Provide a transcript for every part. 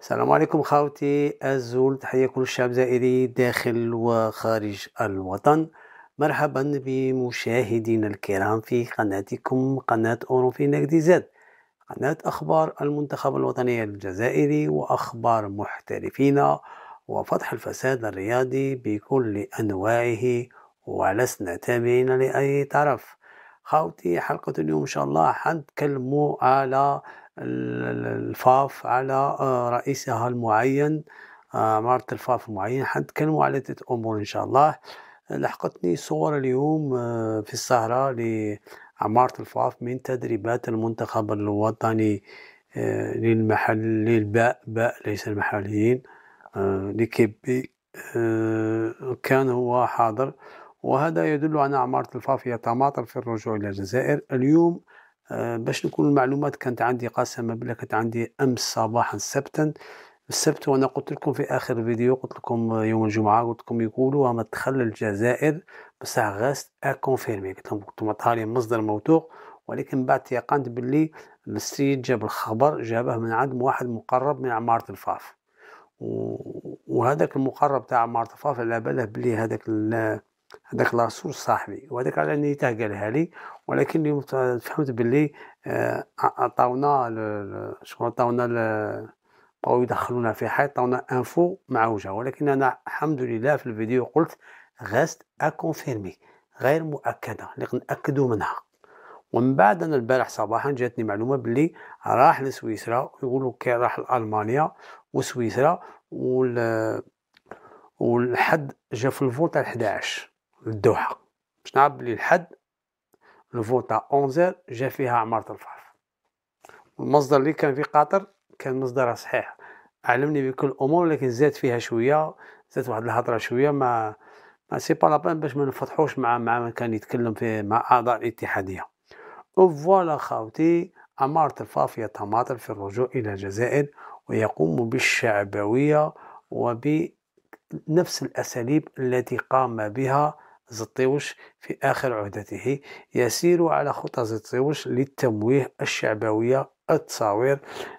السلام عليكم خاوتي الزول تحية كل الشعب زائري داخل وخارج الوطن مرحبا بمشاهدينا الكرام في قناتكم قناة أوروفي زاد قناة أخبار المنتخب الوطني الجزائري وأخبار محترفينا وفتح الفساد الرياضي بكل أنواعه ولسنا تابعين لأي طرف خاوتي حلقة اليوم إن شاء الله حنتكلموا على الفاف على آه، رئيسها المعين عمارة آه، الفاف المعين حنتكلموا على ثلاث أمور إن شاء الله لحقتني صور اليوم آه، في السهرة لعمارة الفاف من تدريبات المنتخب الوطني للمحل للباء باء ليس المحليين لكيبي كان هو حاضر وهذا يدل على عمارة الفاف يتماطل في الرجوع إلى الجزائر اليوم آه، باش نكون المعلومات كانت عندي قسما بالله كانت عندي امس صباحا سبتا السبت وانا قلت لكم في اخر فيديو قلت لكم يوم الجمعه قلت لكم يقولوا ما تخلى الجزائر بصح غاست اكونفيرمي قلت لهم قلت لهم مصدر موثوق ولكن بعد تيقنت باللي السيد جاب الخبر جابه من عند واحد مقرب من عماره الفاف وهذاك المقرب تاع عماره الفاف على باله بلي هذاك هذاك لاسور صاحبي وهذاك على نيته قالها لي ولكن اليوم فهمت باللي آه، عطاونا شكون عطاونا بقاو يدخلونا في حيط عطاونا انفو معوجه ولكن انا الحمد لله في الفيديو قلت غاست اكونفيرمي غير مؤكده اللي ناكدوا منها ومن بعد انا البارح صباحا جاتني معلومه باللي راح لسويسرا يقولوا كي راح لالمانيا وسويسرا وال والحد جا في الفول تاع 11 للدوحه باش نعرف بلي الحد الفون تاع جا فيها عمارة الفحف المصدر اللي كان في قطر كان مصدرها صحيح علمني بكل الامور لكن زاد فيها شويه زاد واحد الهضره شويه ما ما سي با لابان باش ما نفضحوش مع مع من كان يتكلم في مع اعضاء الاتحاديه فوالا خاوتي عمارة الفاف يتماطل في الرجوع إلى الجزائر ويقوم بالشعبوية وبنفس الأساليب التي قام بها زطيوش في آخر عهدته يسير على خطى زطيوش للتمويه الشعبوية التصاوير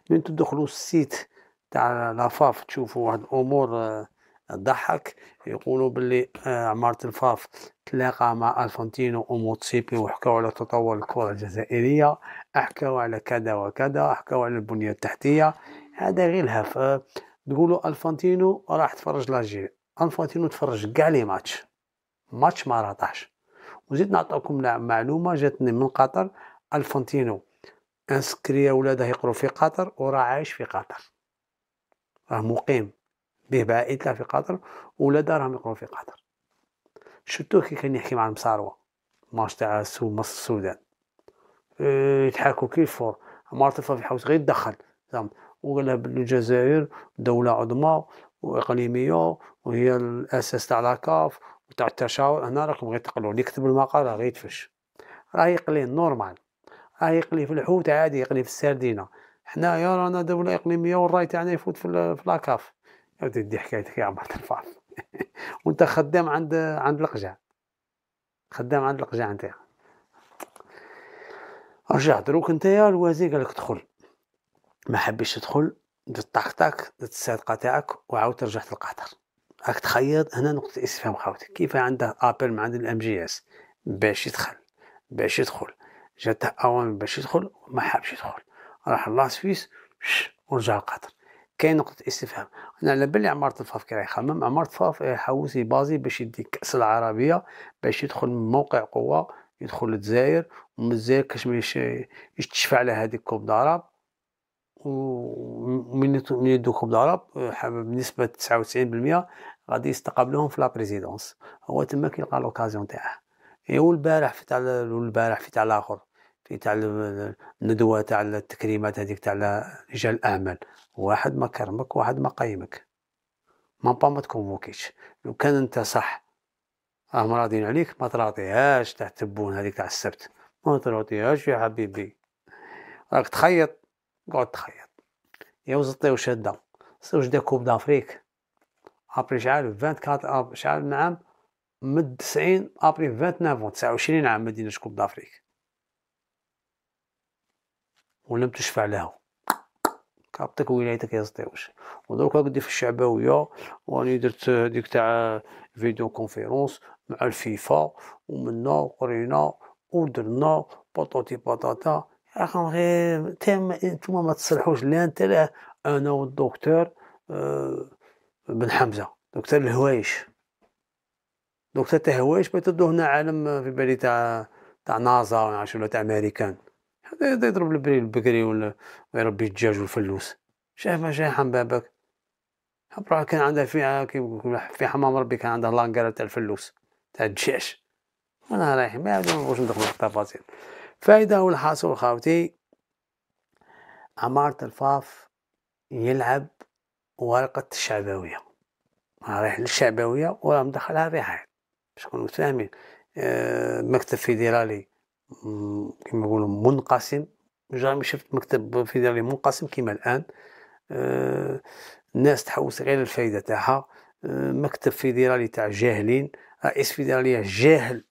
من تدخلوا السيت تاع لافاف تشوفوا واحد الأمور آه، ضحك يقولوا باللي آه، عمارة الفاف تلاقى مع الفونتينو وموتسيبي وحكاو على تطور الكرة الجزائرية حكاو على كذا وكذا حكاو على البنية التحتية هذا غير الهف تقولوا الفونتينو راح تفرج لاجي الفونتينو تفرج كاع لي ماتش ماتش ما راطحش وزيد نعطيكم معلومه جاتني من قطر الفونتينو انسكري ولاده يقرو في قطر وراه عايش في قطر راه مقيم به بعائلته في قطر ولاده راهم يقرو في قطر شفتو كي كان يحكي مع المصاروه ماتش تاع مصر السودان اه، يضحكوا كيف فور مرتفع في حوس غير دخل زعما وقال لها بلي الجزائر دولة عظمى وإقليمية وهي الأساس تاع لاكاف التشاور هنا راكم غيتقلو اللي يكتب المقال راه غيتفش راه يقلي نورمال راه يقلي في الحوت عادي يقلي في السردينه حنايا رانا دوله اقليميه والراي تاعنا يفوت في, في لاكاف يا ودي دي حكايتك يا عمر الفار وانت خدام عند عند القجع خدام عند القجع نتاعك رجع دروك نتايا الوزير قالك دخل ما حبيش تدخل درت طاقتك درت الصدقه تاعك وعاود رجعت للقطر راك تخيط هنا نقطة استفهام خاوتي كيف عنده ابل مع عند الام جي اس باش يدخل باش يدخل جاته اوامر باش يدخل وما حابش يدخل راح الله سويس ورجع القطر كاين نقطة استفهام انا على بالي عمارة الفاف كي راه يخمم عمارة الفاف يحوس آه، يبازي باش يدي كأس العربية باش يدخل من موقع قوة يدخل للجزائر ومن الجزائر كاش ما يتشفى على هذيك كوب دارب ومن من يدو كوب دارب آه، بنسبة تسعة وتسعين بالمية غادي يستقبلهم في لا بريزيدونس هو تما كيلقى لوكازيون تاعه اي البارح في تاع البارح في تاع الاخر في تاع الندوه تاع التكريمات هذيك تاع رجال الاعمال واحد ما كرمك واحد ما قيمك ما با ما تكونفوكيش لو كان انت صح راهم راضين عليك ما تراطيهاش تاع التبون هذيك تاع السبت ما تراطيهاش يا حبيبي راك تخيط قعد تخيط يا وزطي وشده سوج دا كوب دافريك ابري شحال 24 شحال من عام من 90 ابري 29 29 عام مدينه كوب دافريك ولم تشفع له كابتك ولايتك يا سطيوش ودروك قدي في الشعبويه واني درت ديك تاع فيديو كونفيرونس مع الفيفا ومنا وقرينا ودرنا بطاطي بطاطا يا اخا غير تم نتوما ما تصلحوش لا انت لا انا والدكتور أه بن حمزه دكتور الهوايش دكتور تاع بغيت تدو هنا عالم في بالي تاع تاع نازا ولا شنو تاع امريكان هذا يضرب البري البكري ولا يربي الدجاج والفلوس شاف ما شايح عن بابك راه كان عندها في في حمام ربي كان عندها لانكار تاع الفلوس تاع الدجاج وانا رايح ما نبغوش ندخل في التفاصيل فايدة والحاصل خاوتي عمارة الفاف يلعب ورقة الشعبوية رايح الشعبوية وراه مدخلها الرحال باش نكونو متفاهمين آه، مكتب فيدرالي كما يقولوا منقسم جامي شفت مكتب فيدرالي منقسم كما الان الناس آه، تحوس غير الفايده تاعها آه، مكتب فيدرالي تاع جاهلين رئيس فيدراليه جاهل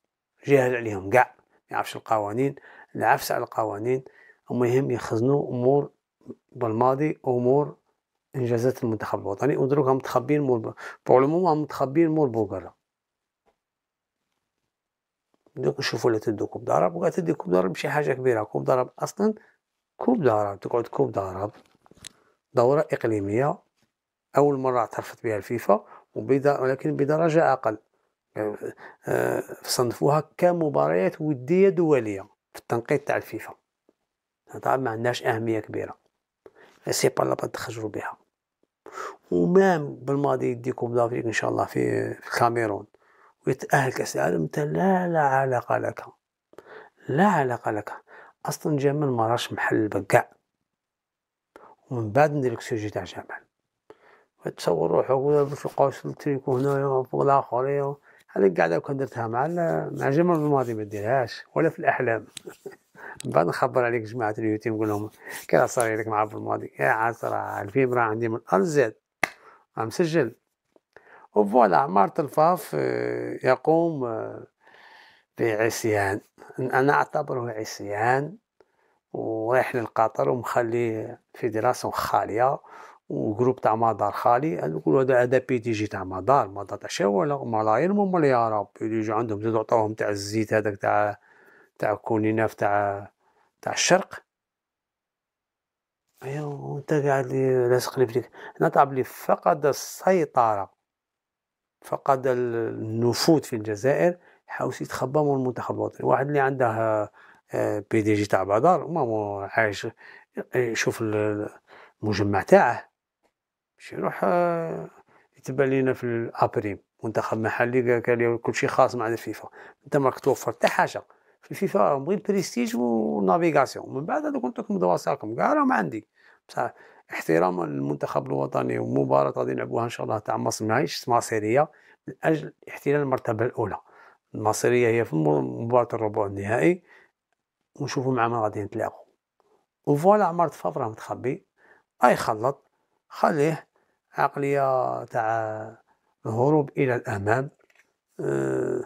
جاهل عليهم كاع ما يعرفش القوانين العفس على القوانين المهم يخزنوا امور بالماضي امور انجازات المنتخب الوطني ودروك هم متخبيين مول بور لو مومون هم متخبيين مول بوغارا دوك نشوفوا لا تدو كوب ضرب ولا تدي كوب ضرب شي حاجه كبيره كوب ضرب اصلا كوب ضرب تقعد كوب ضرب دوره اقليميه اول مره اعترفت بها الفيفا ولكن بدرجه اقل آه، آه، صنفوها كمباريات وديه دوليه في التنقيط تاع الفيفا طبعا ما عندهاش اهميه كبيره سي با لا تخرجوا بها ومام بالماضي يديكم لافريك ان شاء الله في الكاميرون ويتاهل كاس العالم انت لا لا علاقه لك لا علاقه لك اصلا جمال ما راش محل بكاع ومن بعد ندير لك سوجي تاع جمال تصور روحك ولا القوس التريكو هنايا فوق الاخر هذيك قاعده كون درتها مع مع جمال بالماضي ما ديرهاش ولا في الاحلام بعد نخبر عليك جماعه اليوتيوب نقول لهم كي صار لك مع عبد الماضي يا عسرة الفيلم راه عندي من راه مسجل وفوالا عمارة الفاف آه، يقوم آه، بعصيان انا اعتبره عصيان ورايح للقطر في دراسة خاليه وجروب تاع مدار خالي نقولوا هذا هذا بي تي جي تاع مدار مدار تاع شاول ملايين ومليارات بي دي جي عندهم تعطوهم تاع الزيت هذاك تاع تاع كونيناف تاع تاع الشرق ايوا وانت قاعد لي لاصق لي انا هنا لي فقد السيطره فقد النفوذ في الجزائر حاوس يتخبى من المنتخب الوطني واحد اللي عنده بي دي جي تاع بدر مامو عايش آه، يشوف المجمع تاعه باش يروح آه، يتبلينا لينا في الابريم منتخب محلي قال كل شيء خاص مع الفيفا انت ماك توفر حتى حاجه في الفيفا بغيت البريستيج والنافيغاسيون من بعد هذوك نترك راساكم كاع ما عندي بصح احتراما للمنتخب الوطني ومباراة غادي نلعبوها ان شاء الله تاع مصر معيش مصيريه من اجل احتلال المرتبة الاولى المصيريه هي في مباراة الربع النهائي ونشوفوا مع من غادي نتلاقوا وفوالا عمر طفاف راه متخبي اي خلط خليه عقلية تاع الهروب الى الامام أه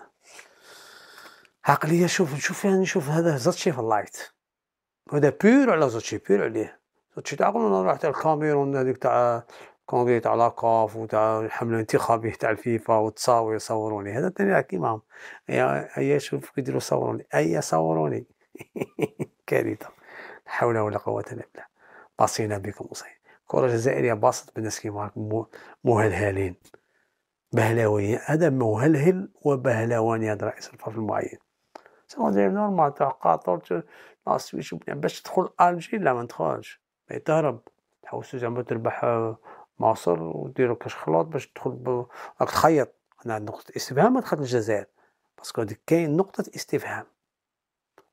عقليه شوف نشوف يعني نشوف هذا زاتشي في اللايت هذا بير على زاتشي بير عليه زاتشي تاع قبل راح تاع الكاميرون هذيك تاع كونغري تاع لاكاف وتاع الحمله الانتخابيه تاع الفيفا وتصاور يصوروني هذا ثاني كيما هيا شوف يديرو صوروني هيا صوروني كارثه لا حول ولا قوه الا بالله باصينا بكم وصين كره جزائريه باسط بالناس كيما مهلهلين بهلاويين هذا مهلهل وبهلواني هذا رئيس الفرق المعين سون دي نورمال تاع قاطر لا سويش باش تدخل الجي لا ما تدخلش ما تهرب تحوس زعما تربح آه، مصر وديرو كاش خلاط باش تدخل راك تخيط انا نقطة استفهام دخلت الجزائر باسكو هاديك كاين نقطة استفهام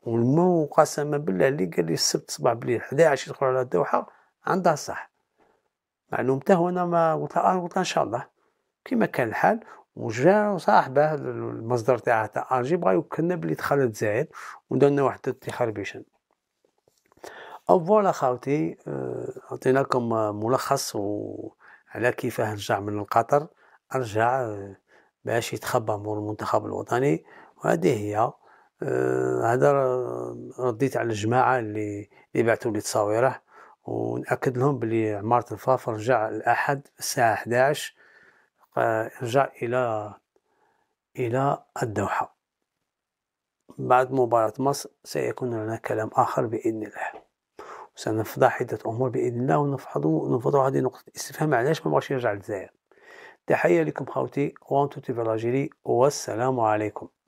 والمو قسما بالله اللي قال لي السبت صباح بليل 11 يدخل على الدوحة عندها صح معلومته وانا ما قلت لها آه، ان شاء الله كما كان الحال وجا صاحبه المصدر تاعه تاع الجي بغا يوكلنا بلي دخل الجزائر درنا واحد التخربيشن او فوالا خاوتي آه، عطيناكم ملخص على كيفاه رجع من القطر رجع آه، باش يتخبى مور المنتخب الوطني وهذه هي آه، هذا رديت على الجماعه اللي اللي بعثوا لي تصاويره ونأكد لهم بلي عمارة الفاف رجع الأحد الساعة 11 فارجع إلى إلى الدوحة بعد مباراة مصر سيكون لنا كلام آخر بإذن الله وسنفضح عدة أمور بإذن الله ونفحض ونفضح هذه نقطة استفهام علاش ما بغاش يرجع للجزائر تحية لكم خوتي وانتو تيفي والسلام عليكم